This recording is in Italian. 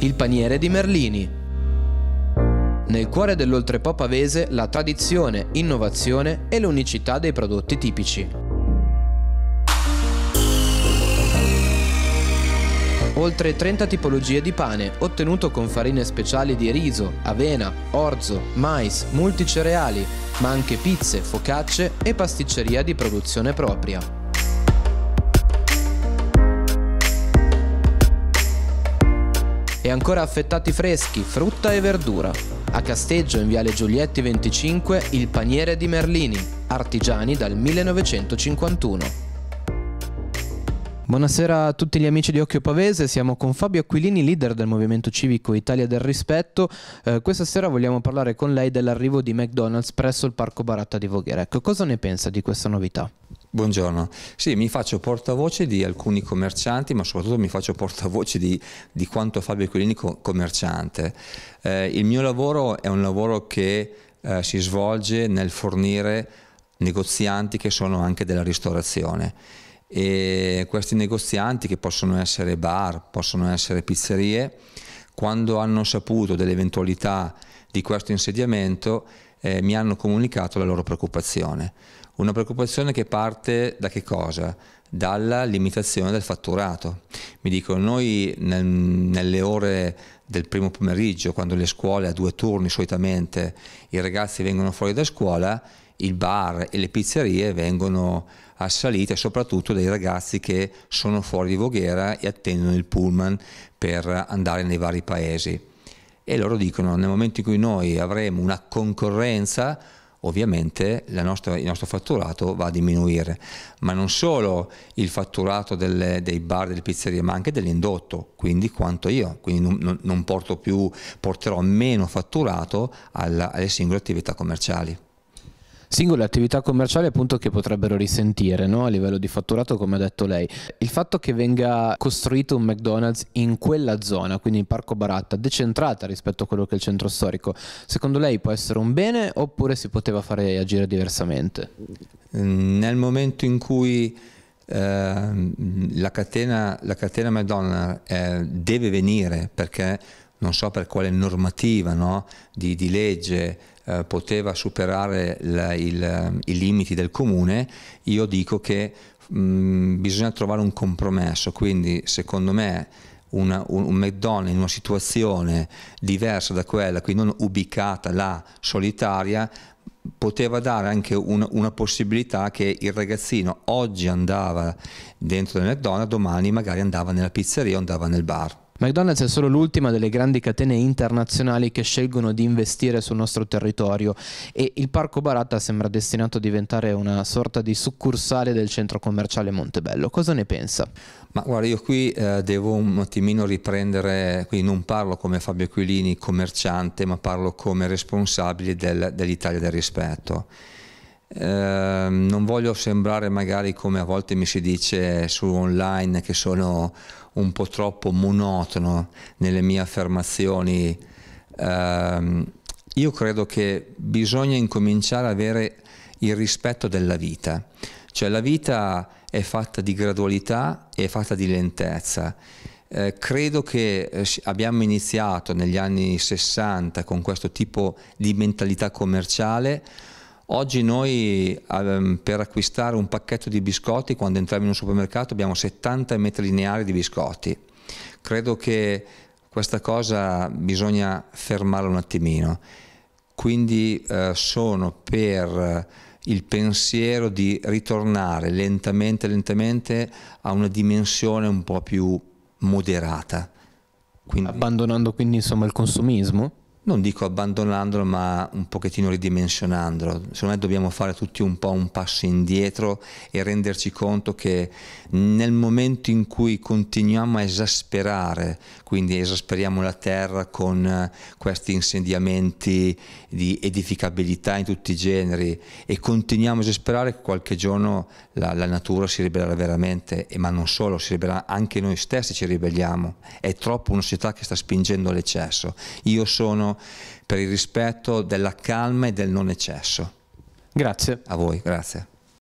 il paniere di Merlini. Nel cuore dell'oltrepò pavese la tradizione, innovazione e l'unicità dei prodotti tipici. oltre 30 tipologie di pane, ottenuto con farine speciali di riso, avena, orzo, mais, multicereali, ma anche pizze, focacce e pasticceria di produzione propria. ancora affettati freschi, frutta e verdura. A Casteggio, in Viale Giulietti 25, il paniere di Merlini, artigiani dal 1951. Buonasera a tutti gli amici di Occhio Pavese, siamo con Fabio Aquilini, leader del Movimento Civico Italia del Rispetto. Eh, questa sera vogliamo parlare con lei dell'arrivo di McDonald's presso il Parco Baratta di Voghera. Ecco, cosa ne pensa di questa novità? Buongiorno, sì mi faccio portavoce di alcuni commercianti ma soprattutto mi faccio portavoce di, di quanto Fabio Quilini commerciante. Eh, il mio lavoro è un lavoro che eh, si svolge nel fornire negozianti che sono anche della ristorazione e questi negozianti che possono essere bar, possono essere pizzerie, quando hanno saputo dell'eventualità di questo insediamento eh, mi hanno comunicato la loro preoccupazione. Una preoccupazione che parte da che cosa? Dalla limitazione del fatturato. Mi dicono, noi nel, nelle ore del primo pomeriggio, quando le scuole a due turni solitamente i ragazzi vengono fuori da scuola, il bar e le pizzerie vengono assalite soprattutto dai ragazzi che sono fuori di Voghera e attendono il pullman per andare nei vari paesi e loro dicono nel momento in cui noi avremo una concorrenza ovviamente nostra, il nostro fatturato va a diminuire, ma non solo il fatturato delle, dei bar, delle pizzerie, ma anche dell'indotto, quindi quanto io, quindi non, non porto più, porterò meno fatturato alla, alle singole attività commerciali singole attività commerciali appunto che potrebbero risentire no? a livello di fatturato come ha detto lei. Il fatto che venga costruito un McDonald's in quella zona, quindi in Parco Baratta, decentrata rispetto a quello che è il centro storico, secondo lei può essere un bene oppure si poteva fare agire diversamente? Mm, nel momento in cui eh, la, catena, la catena McDonald's eh, deve venire perché non so per quale normativa no? di, di, legge eh, poteva superare la, il, i limiti del comune, io dico che mh, mm, bisogna trovare un compromesso, quindi secondo me una, un, un McDonald's in una situazione diversa da quella, quindi non ubicata là solitaria, poteva dare anche un, una possibilità che il ragazzino oggi andava dentro del McDonald's, domani magari andava nella pizzeria o andava nel bar. McDonald's è solo l'ultima delle grandi catene internazionali che scelgono di investire sul nostro territorio e il Parco Baratta sembra destinato a diventare una sorta di succursale del centro commerciale Montebello. Cosa ne pensa? Ma guarda, io qui eh, devo un attimino riprendere, quindi non parlo come Fabio Aquilini commerciante, ma parlo come responsabile del, dell'Italia del rispetto. Ehm, non voglio sembrare magari come a volte mi si dice su online che sono un po' troppo monotono nelle mie affermazioni. Eh, io credo che bisogna incominciare ad avere il rispetto della vita, cioè la vita è fatta di gradualità e è fatta di lentezza. Eh, credo che eh, abbiamo iniziato negli anni 60 con questo tipo di mentalità commerciale, Oggi noi ehm, per acquistare un pacchetto di biscotti quando entriamo in un supermercato abbiamo 70 metri lineari di biscotti. Credo che questa cosa bisogna fermarla un attimino. Quindi eh, sono per il pensiero di ritornare lentamente, lentamente a una dimensione un po' più moderata. Quindi... Abbandonando quindi insomma il consumismo? non dico abbandonandolo, ma un pochettino ridimensionandolo. Secondo me dobbiamo fare tutti un po' un passo indietro e renderci conto che nel momento in cui continuiamo a esasperare, quindi esasperiamo la terra con eh, questi insediamenti di edificabilità in tutti i generi e continuiamo a esasperare, qualche giorno la, la natura si ribellerà veramente, ma non solo, si ribellerà anche noi stessi ci ribelliamo. È troppo una società che sta spingendo all'eccesso. Io sono per il rispetto della calma e del non eccesso. Grazie. A voi, grazie.